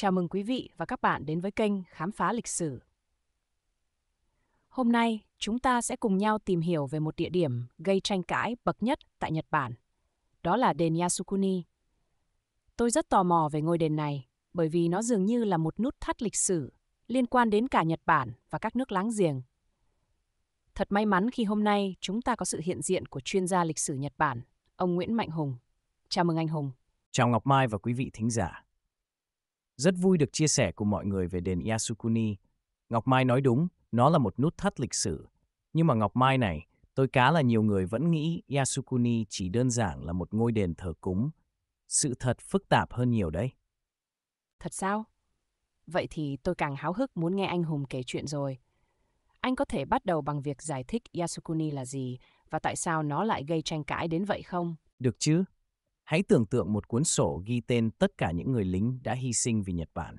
Chào mừng quý vị và các bạn đến với kênh Khám phá lịch sử. Hôm nay, chúng ta sẽ cùng nhau tìm hiểu về một địa điểm gây tranh cãi bậc nhất tại Nhật Bản. Đó là đền Yasukuni. Tôi rất tò mò về ngôi đền này, bởi vì nó dường như là một nút thắt lịch sử liên quan đến cả Nhật Bản và các nước láng giềng. Thật may mắn khi hôm nay chúng ta có sự hiện diện của chuyên gia lịch sử Nhật Bản, ông Nguyễn Mạnh Hùng. Chào mừng anh Hùng. Chào Ngọc Mai và quý vị thính giả. Rất vui được chia sẻ cùng mọi người về đền Yasukuni. Ngọc Mai nói đúng, nó là một nút thắt lịch sử. Nhưng mà Ngọc Mai này, tôi cá là nhiều người vẫn nghĩ Yasukuni chỉ đơn giản là một ngôi đền thờ cúng. Sự thật phức tạp hơn nhiều đấy. Thật sao? Vậy thì tôi càng háo hức muốn nghe anh Hùng kể chuyện rồi. Anh có thể bắt đầu bằng việc giải thích Yasukuni là gì và tại sao nó lại gây tranh cãi đến vậy không? Được chứ? Hãy tưởng tượng một cuốn sổ ghi tên tất cả những người lính đã hy sinh vì Nhật Bản.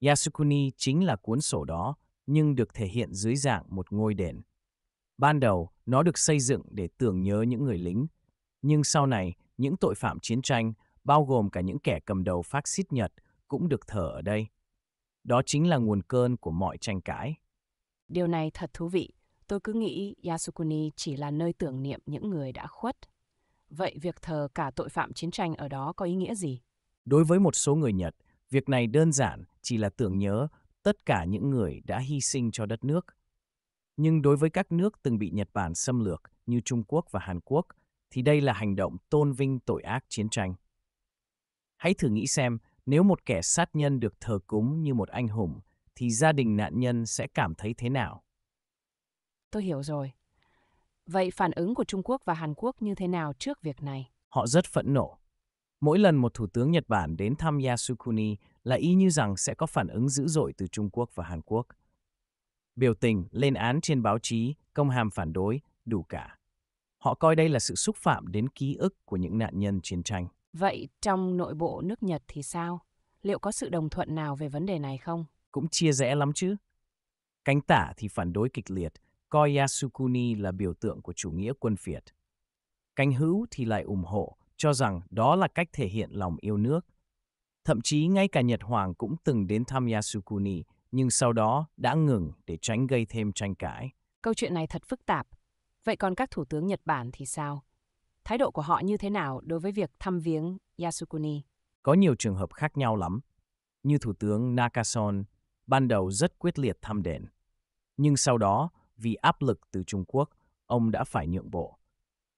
Yasukuni chính là cuốn sổ đó, nhưng được thể hiện dưới dạng một ngôi đền. Ban đầu, nó được xây dựng để tưởng nhớ những người lính, nhưng sau này, những tội phạm chiến tranh, bao gồm cả những kẻ cầm đầu phát xít Nhật, cũng được thờ ở đây. Đó chính là nguồn cơn của mọi tranh cãi. Điều này thật thú vị. Tôi cứ nghĩ Yasukuni chỉ là nơi tưởng niệm những người đã khuất Vậy việc thờ cả tội phạm chiến tranh ở đó có ý nghĩa gì? Đối với một số người Nhật, việc này đơn giản chỉ là tưởng nhớ tất cả những người đã hy sinh cho đất nước. Nhưng đối với các nước từng bị Nhật Bản xâm lược như Trung Quốc và Hàn Quốc, thì đây là hành động tôn vinh tội ác chiến tranh. Hãy thử nghĩ xem, nếu một kẻ sát nhân được thờ cúng như một anh hùng, thì gia đình nạn nhân sẽ cảm thấy thế nào? Tôi hiểu rồi. Vậy phản ứng của Trung Quốc và Hàn Quốc như thế nào trước việc này? Họ rất phẫn nộ. Mỗi lần một thủ tướng Nhật Bản đến thăm Yasukuni là y như rằng sẽ có phản ứng dữ dội từ Trung Quốc và Hàn Quốc. Biểu tình, lên án trên báo chí, công hàm phản đối, đủ cả. Họ coi đây là sự xúc phạm đến ký ức của những nạn nhân chiến tranh. Vậy trong nội bộ nước Nhật thì sao? Liệu có sự đồng thuận nào về vấn đề này không? Cũng chia rẽ lắm chứ. Cánh tả thì phản đối kịch liệt, coi Yasukuni là biểu tượng của chủ nghĩa quân phiệt. Cánh hữu thì lại ủng hộ, cho rằng đó là cách thể hiện lòng yêu nước. Thậm chí ngay cả Nhật Hoàng cũng từng đến thăm Yasukuni, nhưng sau đó đã ngừng để tránh gây thêm tranh cãi. Câu chuyện này thật phức tạp. Vậy còn các thủ tướng Nhật Bản thì sao? Thái độ của họ như thế nào đối với việc thăm viếng Yasukuni? Có nhiều trường hợp khác nhau lắm. Như Thủ tướng Nakason, ban đầu rất quyết liệt thăm đền. Nhưng sau đó, vì áp lực từ Trung Quốc, ông đã phải nhượng bộ.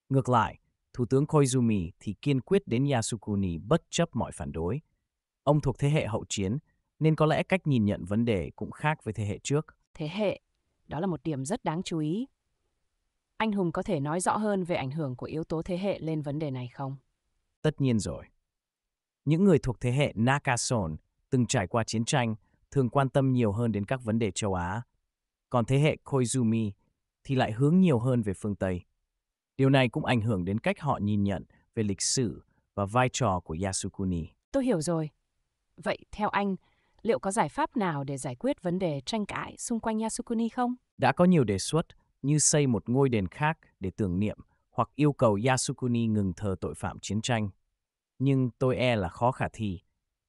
Ngược lại, Thủ tướng Koizumi thì kiên quyết đến Yasukuni bất chấp mọi phản đối. Ông thuộc thế hệ hậu chiến, nên có lẽ cách nhìn nhận vấn đề cũng khác với thế hệ trước. Thế hệ, đó là một điểm rất đáng chú ý. Anh Hùng có thể nói rõ hơn về ảnh hưởng của yếu tố thế hệ lên vấn đề này không? Tất nhiên rồi. Những người thuộc thế hệ Nakason từng trải qua chiến tranh thường quan tâm nhiều hơn đến các vấn đề châu Á, còn thế hệ Koizumi thì lại hướng nhiều hơn về phương Tây. Điều này cũng ảnh hưởng đến cách họ nhìn nhận về lịch sử và vai trò của Yasukuni. Tôi hiểu rồi. Vậy theo anh, liệu có giải pháp nào để giải quyết vấn đề tranh cãi xung quanh Yasukuni không? Đã có nhiều đề xuất như xây một ngôi đền khác để tưởng niệm hoặc yêu cầu Yasukuni ngừng thờ tội phạm chiến tranh. Nhưng tôi e là khó khả thi,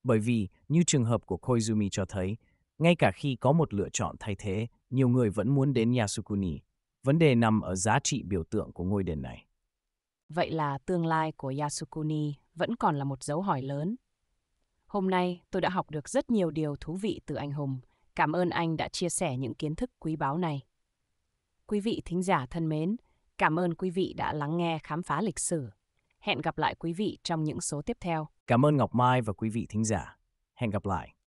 bởi vì như trường hợp của Koizumi cho thấy, ngay cả khi có một lựa chọn thay thế, nhiều người vẫn muốn đến Yasukuni. Vấn đề nằm ở giá trị biểu tượng của ngôi đền này. Vậy là tương lai của Yasukuni vẫn còn là một dấu hỏi lớn. Hôm nay tôi đã học được rất nhiều điều thú vị từ anh Hùng. Cảm ơn anh đã chia sẻ những kiến thức quý báu này. Quý vị thính giả thân mến, cảm ơn quý vị đã lắng nghe khám phá lịch sử. Hẹn gặp lại quý vị trong những số tiếp theo. Cảm ơn Ngọc Mai và quý vị thính giả. Hẹn gặp lại.